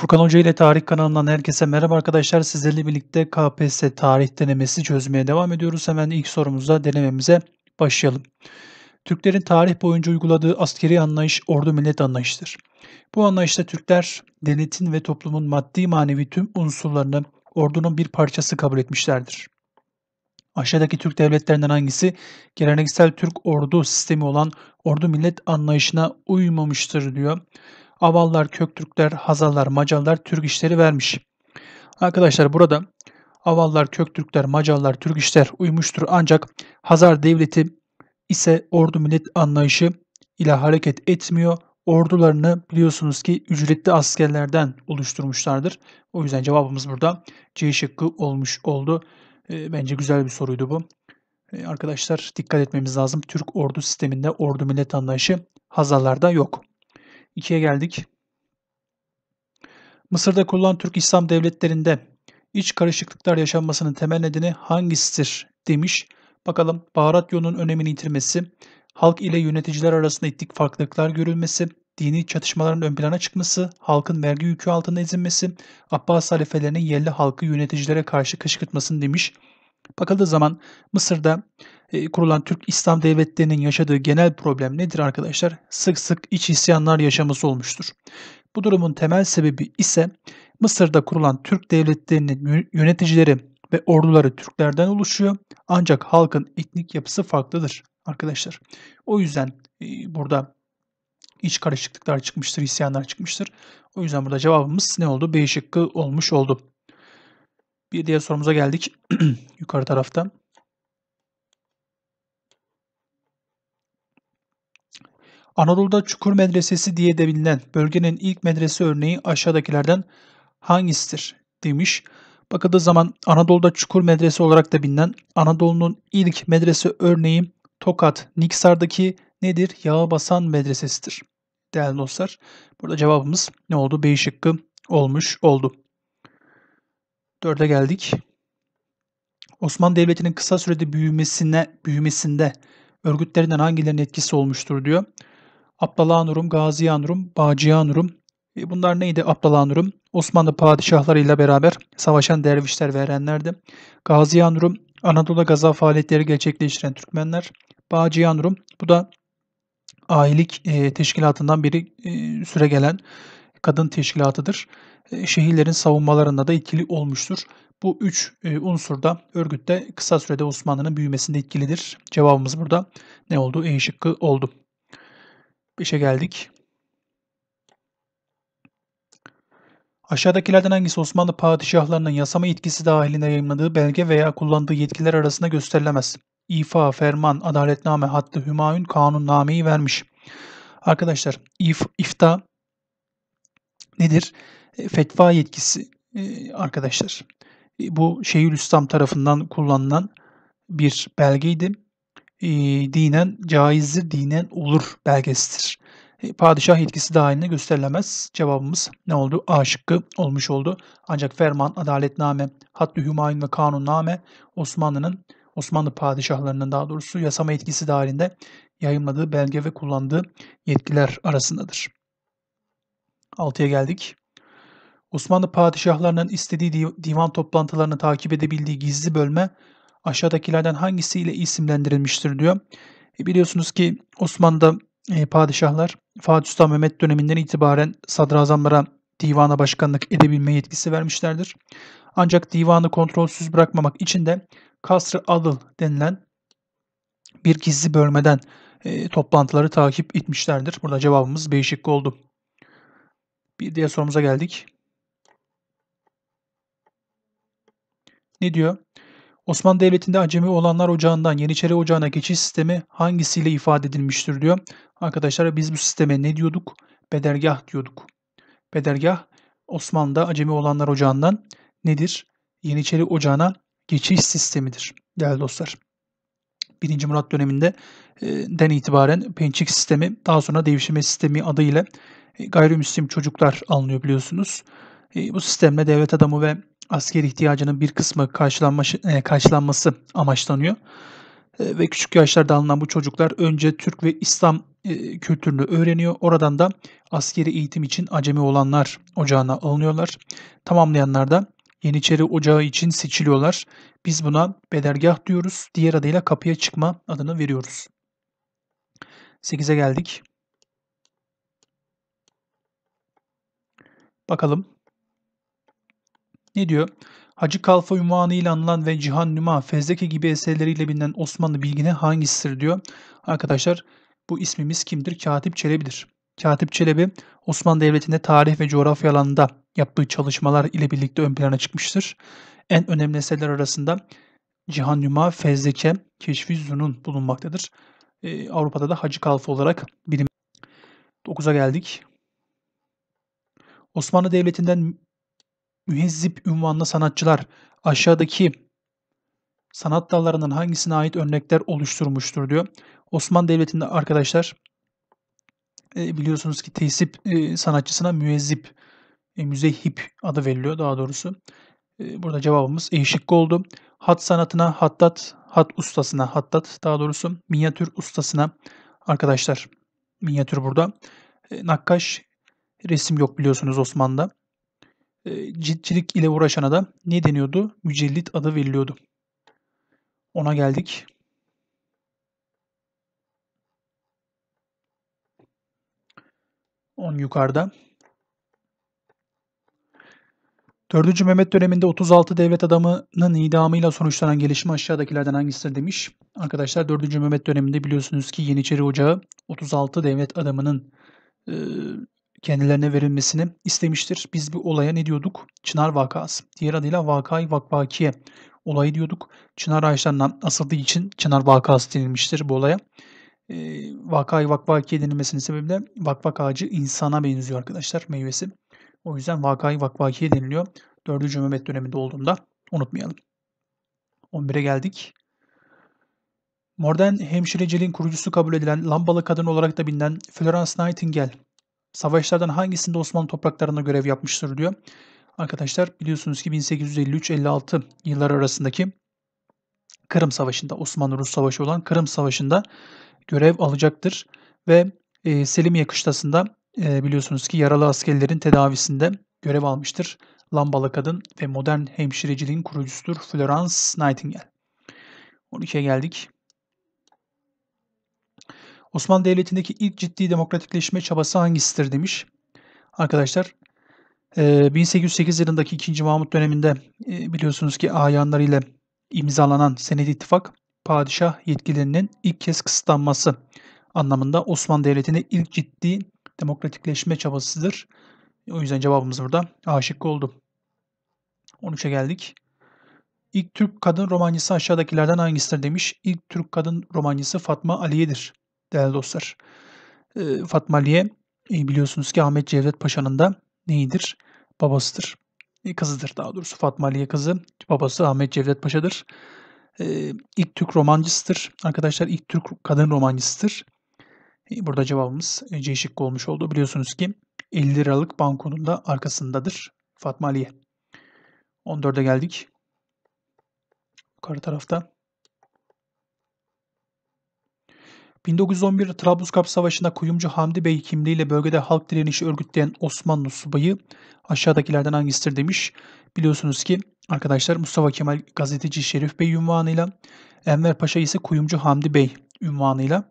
Furkan Hoca ile Tarih kanalından herkese merhaba arkadaşlar. Sizlerle birlikte KPSS tarih denemesi çözmeye devam ediyoruz. Hemen ilk sorumuzla denememize başlayalım. Türklerin tarih boyunca uyguladığı askeri anlayış ordu millet anlayıştır. Bu anlayışta Türkler denetin ve toplumun maddi manevi tüm unsurlarını ordunun bir parçası kabul etmişlerdir. Aşağıdaki Türk devletlerinden hangisi geleneksel Türk ordu sistemi olan ordu millet anlayışına uymamıştır diyor. Avallar, Köktürkler, Hazarlar, Macarlar Türk işleri vermiş. Arkadaşlar burada Avallar, Köktürkler, Macarlar, Türk işler uymuştur ancak Hazar devleti ise ordu millet anlayışı ile hareket etmiyor. Ordularını biliyorsunuz ki ücretli askerlerden oluşturmuşlardır. O yüzden cevabımız burada C şıkkı olmuş oldu. Ee, bence güzel bir soruydu bu. Ee, arkadaşlar dikkat etmemiz lazım. Türk ordu sisteminde ordu millet anlayışı Hazarlarda yok. 2'ye geldik. Mısır'da kurulan Türk İslam devletlerinde iç karışıklıklar yaşanmasının temel nedeni hangisidir demiş. Bakalım baharat yolunun önemini yitirmesi, halk ile yöneticiler arasında ittik farklılıklar görülmesi, dini çatışmaların ön plana çıkması, halkın vergi yükü altında ezilmesi, Abbas halifelerinin yerli halkı yöneticilere karşı kışkırtmasını demiş. Bakıldığı zaman Mısır'da e, kurulan Türk İslam devletlerinin yaşadığı genel problem nedir arkadaşlar? Sık sık iç isyanlar yaşaması olmuştur. Bu durumun temel sebebi ise Mısır'da kurulan Türk devletlerinin yöneticileri ve orduları Türklerden oluşuyor. Ancak halkın etnik yapısı farklıdır arkadaşlar. O yüzden e, burada iç karışıklıklar çıkmıştır, isyanlar çıkmıştır. O yüzden burada cevabımız ne oldu? B şıkkı olmuş oldu. Bir diğer sorumuza geldik. Yukarı tarafta. Anadolu'da Çukur Medresesi diye de bilinen bölgenin ilk medrese örneği aşağıdakilerden hangisidir demiş. Bakıldığı zaman Anadolu'da Çukur Medrese olarak da bilinen Anadolu'nun ilk medrese örneği Tokat Niksar'daki nedir? Yağbasan medresesidir. Değerli dostlar burada cevabımız ne oldu? B şıkkı olmuş oldu. Dörde geldik. Osmanlı Devleti'nin kısa sürede büyümesine, büyümesinde örgütlerinden hangilerinin etkisi olmuştur diyor. Abdalanurum, Gazianurum, Bağcıanurum. E bunlar neydi Abdalanurum? Osmanlı padişahlarıyla beraber savaşan dervişler ve erenlerdi. Gazianurum, Anadolu gaza faaliyetleri gerçekleştiren Türkmenler. Bağcıanurum, bu da ailik e, teşkilatından biri e, süre gelen kadın teşkilatıdır. E, şehirlerin savunmalarında da etkili olmuştur. Bu üç e, unsur da örgütte kısa sürede Osmanlı'nın büyümesinde etkilidir. Cevabımız burada ne oldu? E şıkkı oldu. 5'e geldik. Aşağıdakilerden hangisi Osmanlı padişahlarının yasama yetkisi dahilinde yayınladığı belge veya kullandığı yetkiler arasında gösterilemez? İfa, ferman, adaletname, hattı hümayun, kanun, kanunnameyi vermiş. Arkadaşlar if, ifta nedir? E, fetva yetkisi e, arkadaşlar. E, bu Şeyhülislam tarafından kullanılan bir belgeydi e, dinen caizdir, dinen olur belgesidir. E, padişah yetkisi dahilinde gösterilemez. Cevabımız ne oldu? A şıkkı olmuş oldu. Ancak ferman, adaletname, hattü hümayun ve kanunname Osmanlı'nın Osmanlı padişahlarının daha doğrusu yasama yetkisi dahilinde yayınladığı belge ve kullandığı yetkiler arasındadır. 6'ya geldik. Osmanlı padişahlarının istediği divan toplantılarını takip edebildiği gizli bölme aşağıdakilerden hangisiyle isimlendirilmiştir diyor. E biliyorsunuz ki Osmanlı'da e, padişahlar Fatih Sultan Mehmet döneminden itibaren sadrazamlara divana başkanlık edebilme yetkisi vermişlerdir. Ancak divanı kontrolsüz bırakmamak için de Kasr-ı Adıl denilen bir gizli bölmeden e, toplantıları takip etmişlerdir. Burada cevabımız B şıkkı oldu. Bir diğer sorumuza geldik. Ne diyor? Osmanlı Devleti'nde Acemi olanlar ocağından Yeniçeri ocağına geçiş sistemi hangisiyle ifade edilmiştir diyor. Arkadaşlar biz bu sisteme ne diyorduk? Bedergah diyorduk. Bedergah Osmanlı'da Acemi olanlar ocağından nedir? Yeniçeri ocağına geçiş sistemidir değerli dostlar. 1. Murat döneminde e, den itibaren pençik sistemi daha sonra devşirme sistemi adıyla e, gayrimüslim çocuklar alınıyor biliyorsunuz. E, bu sistemle devlet adamı ve asker ihtiyacının bir kısmı e, karşılanması amaçlanıyor. E, ve küçük yaşlarda alınan bu çocuklar önce Türk ve İslam e, kültürünü öğreniyor. Oradan da askeri eğitim için acemi olanlar ocağına alınıyorlar. Tamamlayanlar da Yeniçeri Ocağı için seçiliyorlar. Biz buna bedergah diyoruz. Diğer adıyla kapıya çıkma adını veriyoruz. 8'e geldik. Bakalım ne diyor? Hacı Kalfa ünvanı anılan ve Cihan Nüma, Fezleke gibi eserleriyle bilinen Osmanlı bilgine hangisidir diyor. Arkadaşlar bu ismimiz kimdir? Katip Çelebi'dir. Katip Çelebi Osmanlı Devleti'nde tarih ve coğrafya alanında yaptığı çalışmalar ile birlikte ön plana çıkmıştır. En önemli eserler arasında Cihan Nüma, Fezleke, Keşfi Zunun bulunmaktadır. Ee, Avrupa'da da Hacı Kalfa olarak bilim 9'a geldik. Osmanlı Devleti'nden mühezzip ünvanlı sanatçılar aşağıdaki sanat dallarının hangisine ait örnekler oluşturmuştur diyor. Osmanlı Devleti'nde arkadaşlar e, biliyorsunuz ki tesip e, sanatçısına müezzip, e, müzehip adı veriliyor daha doğrusu. burada cevabımız E şıkkı oldu. Hat sanatına, hattat, hat ustasına, hattat daha doğrusu minyatür ustasına arkadaşlar minyatür burada. nakkaş resim yok biliyorsunuz Osmanlı'da. Ee, ciltçilik ile uğraşana da ne deniyordu? Mücellit adı veriliyordu. Ona geldik. On yukarıda. 4. Mehmet döneminde 36 devlet adamının idamıyla sonuçlanan gelişme aşağıdakilerden hangisidir demiş. Arkadaşlar 4. Mehmet döneminde biliyorsunuz ki Yeniçeri Ocağı 36 devlet adamının e, kendilerine verilmesini istemiştir. Biz bu olaya ne diyorduk? Çınar vakası. Diğer adıyla vakayı vakvakiye olayı diyorduk. Çınar ağaçlarından asıldığı için çınar vakası denilmiştir bu olaya. E, ee, vakayı vakvakiye denilmesinin sebebi de vakvak ağacı insana benziyor arkadaşlar meyvesi. O yüzden vakayı vakvakiye deniliyor. 4. Mehmet döneminde olduğunda unutmayalım. 11'e geldik. Modern hemşireciliğin kurucusu kabul edilen lambalı kadın olarak da bilinen Florence Nightingale Savaşlardan hangisinde Osmanlı topraklarında görev yapmıştır diyor. Arkadaşlar biliyorsunuz ki 1853-56 yılları arasındaki Kırım Savaşı'nda Osmanlı-Rus Savaşı olan Kırım Savaşı'nda görev alacaktır. Ve e, Selimiye kışlasında e, biliyorsunuz ki yaralı askerlerin tedavisinde görev almıştır. Lambalı kadın ve modern hemşireciliğin kurucusudur Florence Nightingale. 12'ye geldik. Osmanlı Devleti'ndeki ilk ciddi demokratikleşme çabası hangisidir demiş. Arkadaşlar 1808 e, yılındaki 2. Mahmut döneminde e, biliyorsunuz ki ayanlar ile imzalanan Senedi ittifak padişah yetkilerinin ilk kez kısıtlanması anlamında Osmanlı Devleti'nin ilk ciddi demokratikleşme çabasıdır. O yüzden cevabımız burada aşık oldu. 13'e geldik. İlk Türk kadın romancısı aşağıdakilerden hangisidir demiş. İlk Türk kadın romancısı Fatma Aliye'dir değerli dostlar. E, Fatmaliye e, biliyorsunuz ki Ahmet Cevdet Paşa'nın da neyidir? Babasıdır. E, kızıdır daha doğrusu. Fatmaliye kızı. Babası Ahmet Cevdet Paşa'dır. E, ilk Türk romancısıdır. Arkadaşlar ilk Türk kadın romancısıdır. E, burada cevabımız e, C şıkkı olmuş oldu. Biliyorsunuz ki 50 liralık bankonun da arkasındadır Fatmaliye. 14'e geldik. Yukarı tarafta 1911 Trabluskap Savaşı'nda Kuyumcu Hamdi Bey kimliğiyle bölgede halk direnişi örgütleyen Osmanlı subayı aşağıdakilerden hangisidir demiş. Biliyorsunuz ki arkadaşlar Mustafa Kemal gazeteci Şerif Bey ünvanıyla, Enver Paşa ise Kuyumcu Hamdi Bey ünvanıyla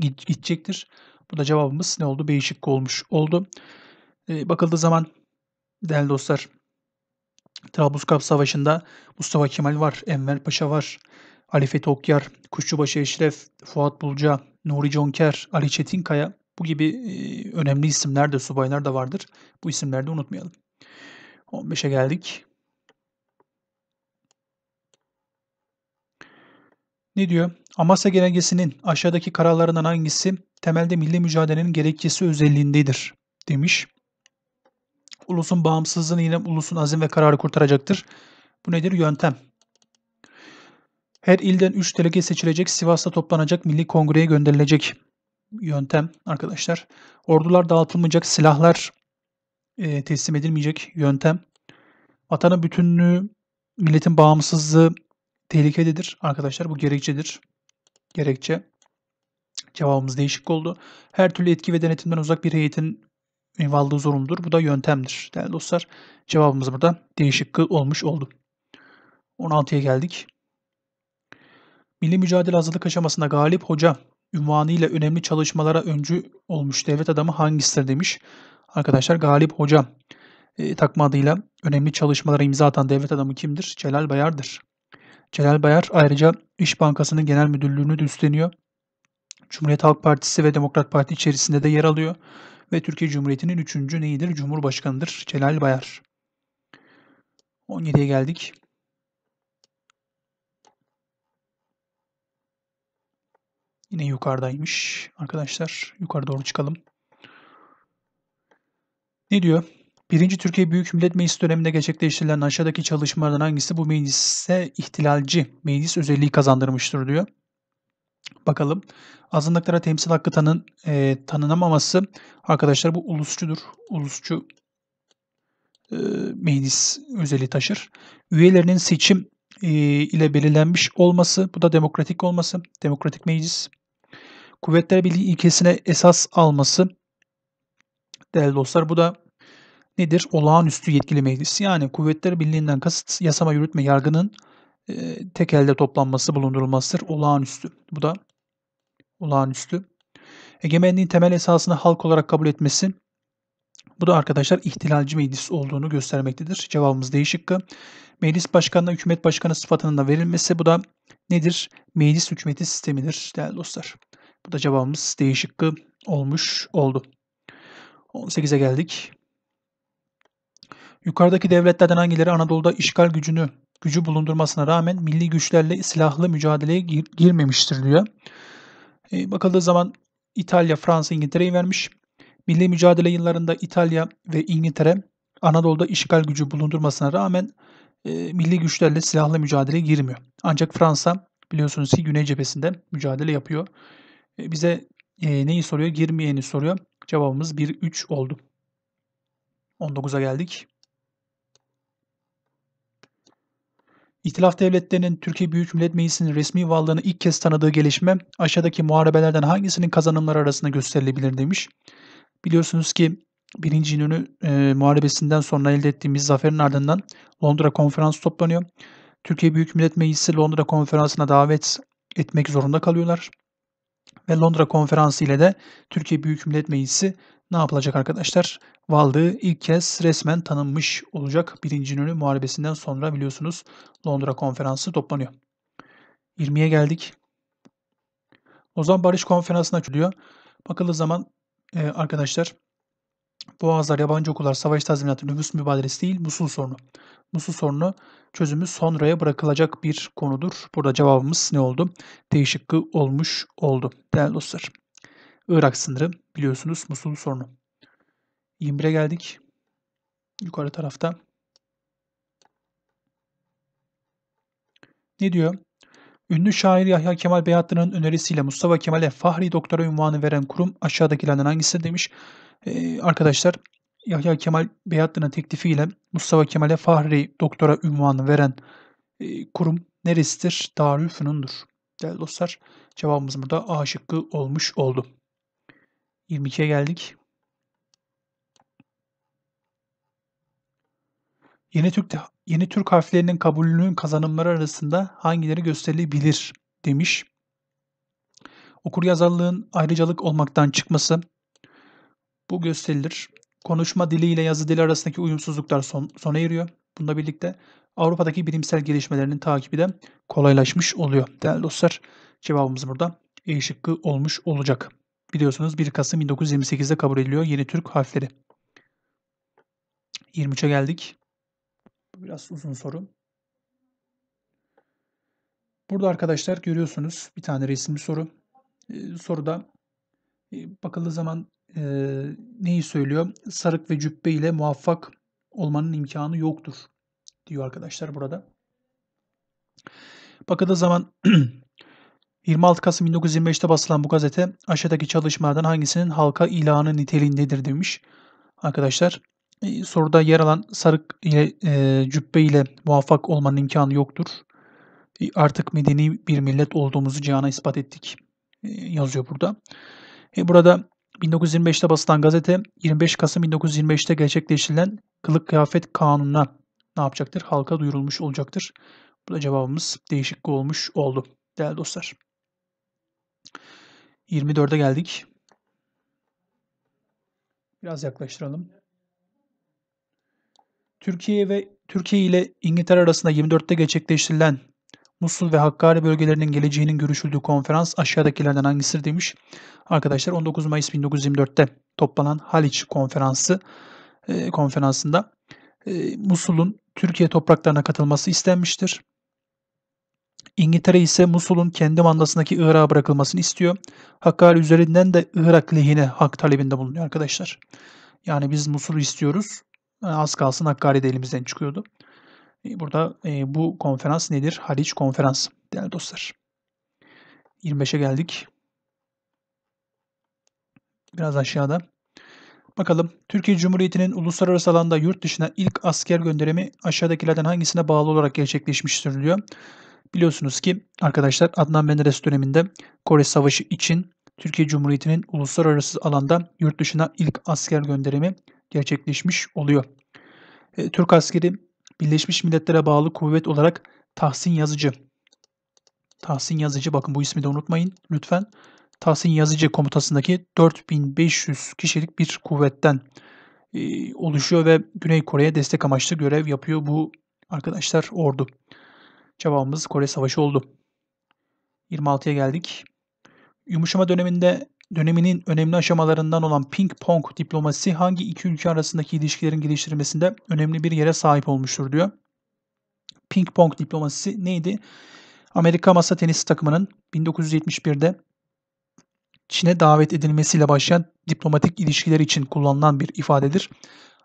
gidecektir. Bu da cevabımız ne oldu? B olmuş oldu. E, bakıldığı zaman değerli dostlar Trabluskap Savaşı'nda Mustafa Kemal var, Enver Paşa var. Ali Fethi Okyar, Kuşçubaşı Eşref, Fuat Bulca, Nuri Conker, Ali Çetinkaya bu gibi e, önemli isimler de subaylar da vardır. Bu isimleri de unutmayalım. 15'e geldik. Ne diyor? Amasya genelgesinin aşağıdaki kararlarından hangisi temelde milli mücadelenin gerekçesi özelliğindedir demiş. Ulusun bağımsızlığını yine ulusun azim ve kararı kurtaracaktır. Bu nedir? Yöntem. Her ilden 3 delege seçilecek, Sivas'ta toplanacak, Milli Kongre'ye gönderilecek yöntem arkadaşlar. Ordular dağıtılmayacak, silahlar e, teslim edilmeyecek yöntem. Vatanın bütünlüğü, milletin bağımsızlığı tehlikededir arkadaşlar. Bu gerekçedir. Gerekçe. Cevabımız değişik oldu. Her türlü etki ve denetimden uzak bir heyetin varlığı zorunludur. Bu da yöntemdir değerli dostlar. Cevabımız burada değişik olmuş oldu. 16'ya geldik. Milli mücadele hazırlık aşamasında Galip Hoca ünvanıyla önemli çalışmalara öncü olmuş devlet adamı hangisidir demiş. Arkadaşlar Galip Hoca e, takma adıyla önemli çalışmalara imza atan devlet adamı kimdir? Celal Bayar'dır. Celal Bayar ayrıca İş Bankası'nın genel müdürlüğünü de üstleniyor. Cumhuriyet Halk Partisi ve Demokrat Parti içerisinde de yer alıyor. Ve Türkiye Cumhuriyeti'nin üçüncü neyidir? Cumhurbaşkanıdır Celal Bayar. 17'ye geldik. Yine yukarıdaymış. Arkadaşlar yukarı doğru çıkalım. Ne diyor? Birinci Türkiye Büyük Millet Meclisi döneminde gerçekleştirilen aşağıdaki çalışmalardan hangisi bu meclise ihtilalci meclis özelliği kazandırmıştır diyor. Bakalım. Azınlıklara temsil hakkı tanın, e, tanınamaması arkadaşlar bu ulusçudur. Ulusçu e, meclis özelliği taşır. Üyelerinin seçim e, ile belirlenmiş olması, bu da demokratik olması, demokratik meclis kuvvetler birliği ilkesine esas alması değerli dostlar bu da nedir? Olağanüstü yetkili meclis. Yani kuvvetler birliğinden kasıt yasama yürütme yargının e, tek elde toplanması bulundurulmasıdır. Olağanüstü. Bu da olağanüstü. Egemenliğin temel esasını halk olarak kabul etmesi bu da arkadaşlar ihtilalci meclis olduğunu göstermektedir. Cevabımız değişik şıkkı. Meclis başkanına hükümet başkanı sıfatının da verilmesi bu da nedir? Meclis hükümeti sistemidir değerli dostlar. Bu da cevabımız D olmuş oldu. 18'e geldik. Yukarıdaki devletlerden hangileri Anadolu'da işgal gücünü gücü bulundurmasına rağmen milli güçlerle silahlı mücadeleye gir girmemiştir diyor. E, bakıldığı zaman İtalya, Fransa, İngiltere'yi vermiş. Milli mücadele yıllarında İtalya ve İngiltere Anadolu'da işgal gücü bulundurmasına rağmen e, milli güçlerle silahlı mücadeleye girmiyor. Ancak Fransa biliyorsunuz ki Güney cephesinde mücadele yapıyor. E, bize e, neyi soruyor? Girmeyeni soruyor. Cevabımız 1-3 oldu. 19'a geldik. İtilaf devletlerinin Türkiye Büyük Millet Meclisi'nin resmi varlığını ilk kez tanıdığı gelişme aşağıdaki muharebelerden hangisinin kazanımları arasında gösterilebilir demiş. Biliyorsunuz ki 1. İnönü e, muharebesinden sonra elde ettiğimiz zaferin ardından Londra konferansı toplanıyor. Türkiye Büyük Millet Meclisi Londra konferansına davet etmek zorunda kalıyorlar ve Londra Konferansı ile de Türkiye Büyük Millet Meclisi ne yapılacak arkadaşlar? Varlığı ilk kez resmen tanınmış olacak. Birinci İnönü Muharebesi'nden sonra biliyorsunuz Londra Konferansı toplanıyor. 20'ye geldik. Lozan Barış Konferansı'na açılıyor. Bakıldığı zaman e, arkadaşlar Boğazlar, yabancı okullar, savaş tazminatı, nüfus mübadelesi değil, Musul sorunu. Musul sorunu çözümü sonraya bırakılacak bir konudur. Burada cevabımız ne oldu? D şıkkı olmuş oldu. Değerli dostlar. Irak sınırı biliyorsunuz Musul sorunu. 21'e geldik. Yukarı tarafta. Ne diyor? Ünlü şair Yahya Kemal Beyatlı'nın önerisiyle Mustafa Kemal'e Fahri Doktora unvanı veren kurum aşağıdakilerden hangisi demiş arkadaşlar Yahya Kemal Beyatlı'nın teklifiyle Mustafa Kemal'e Fahri Doktora ünvanı veren e, kurum neresidir? Darülfünun'dur. Değerli dostlar cevabımız burada A şıkkı olmuş oldu. 22'ye geldik. Yeni Türk Yeni Türk harflerinin kabulünün kazanımları arasında hangileri gösterilebilir demiş. Okur yazarlığın ayrıcalık olmaktan çıkması, bu gösterilir. Konuşma dili ile yazı dili arasındaki uyumsuzluklar son, sona eriyor. Bununla birlikte Avrupa'daki bilimsel gelişmelerinin takibi de kolaylaşmış oluyor. Değerli dostlar cevabımız burada E şıkkı olmuş olacak. Biliyorsunuz 1 Kasım 1928'de kabul ediliyor yeni Türk harfleri. 23'e geldik. Biraz uzun soru. Burada arkadaşlar görüyorsunuz bir tane resimli soru. Ee, soruda e, bakıldığı zaman e, neyi söylüyor? Sarık ve cübbe ile muvaffak olmanın imkanı yoktur diyor arkadaşlar burada. Bakıldığı zaman 26 Kasım 1925'te basılan bu gazete aşağıdaki çalışmalardan hangisinin halka ilanı niteliğindedir demiş. Arkadaşlar soruda yer alan sarık ile e, cübbe ile muvaffak olmanın imkanı yoktur. E, artık medeni bir millet olduğumuzu cihana ispat ettik e, yazıyor burada. E, burada 1925'te basılan gazete 25 Kasım 1925'te gerçekleştirilen kılık kıyafet kanununa ne yapacaktır? Halka duyurulmuş olacaktır. Bu da cevabımız değişik olmuş oldu değerli dostlar. 24'e geldik. Biraz yaklaştıralım. Türkiye ve Türkiye ile İngiltere arasında 24'te gerçekleştirilen Musul ve Hakkari bölgelerinin geleceğinin görüşüldüğü konferans aşağıdakilerden hangisidir demiş. Arkadaşlar 19 Mayıs 1924'te toplanan Haliç konferansı e, konferansında e, Musul'un Türkiye topraklarına katılması istenmiştir. İngiltere ise Musul'un kendi mandasındaki Irak'a bırakılmasını istiyor. Hakkari üzerinden de Irak lehine hak talebinde bulunuyor arkadaşlar. Yani biz Musul'u istiyoruz. Az kalsın Hakkari de elimizden çıkıyordu. Ee, burada e, bu konferans nedir? Haliç konferans değerli dostlar. 25'e geldik. Biraz aşağıda. Bakalım Türkiye Cumhuriyeti'nin uluslararası alanda yurt dışına ilk asker gönderimi aşağıdakilerden hangisine bağlı olarak gerçekleşmiş sürülüyor? Biliyorsunuz ki arkadaşlar Adnan Menderes döneminde Kore Savaşı için Türkiye Cumhuriyeti'nin uluslararası alanda yurt dışına ilk asker gönderimi gerçekleşmiş oluyor. E, Türk askeri Birleşmiş Milletler'e bağlı kuvvet olarak Tahsin Yazıcı. Tahsin Yazıcı bakın bu ismi de unutmayın lütfen. Tahsin Yazıcı komutasındaki 4500 kişilik bir kuvvetten e, oluşuyor ve Güney Kore'ye destek amaçlı görev yapıyor bu arkadaşlar ordu. Cevabımız Kore Savaşı oldu. 26'ya geldik. Yumuşama döneminde döneminin önemli aşamalarından olan ping-pong diplomasi, hangi iki ülke arasındaki ilişkilerin geliştirilmesinde önemli bir yere sahip olmuştur diyor. Ping-pong diplomasisi neydi? Amerika masa tenisi takımının 1971'de Çin'e davet edilmesiyle başlayan diplomatik ilişkiler için kullanılan bir ifadedir.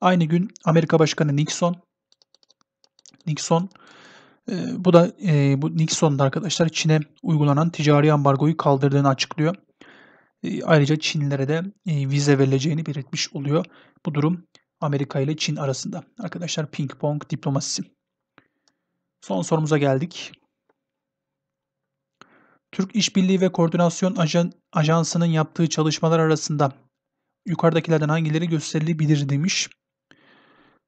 Aynı gün Amerika Başkanı Nixon Nixon e, bu da e, bu Nixon'da arkadaşlar Çin'e uygulanan ticari ambargoyu kaldırdığını açıklıyor. Ee, ayrıca Çinlilere de e, vize verileceğini belirtmiş oluyor. Bu durum Amerika ile Çin arasında. Arkadaşlar ping pong diplomasisi. Son sorumuza geldik. Türk İşbirliği ve Koordinasyon Ajansı'nın yaptığı çalışmalar arasında yukarıdakilerden hangileri gösterilebilir demiş.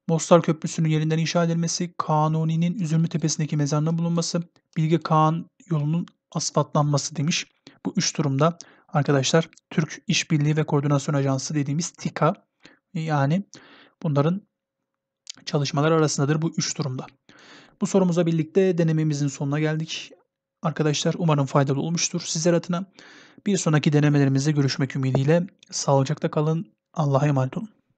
Mostar Köprüsü'nün yerinden inşa edilmesi, Kanuni'nin Üzümlü Tepesi'ndeki mezarının bulunması, Bilge Kağan yolunun asfaltlanması demiş. Bu üç durumda arkadaşlar Türk İşbirliği ve Koordinasyon Ajansı dediğimiz TİKA yani bunların çalışmalar arasındadır bu üç durumda. Bu sorumuza birlikte denememizin sonuna geldik. Arkadaşlar umarım faydalı olmuştur sizler adına. Bir sonraki denemelerimizde görüşmek ümidiyle sağlıcakla kalın. Allah'a emanet olun.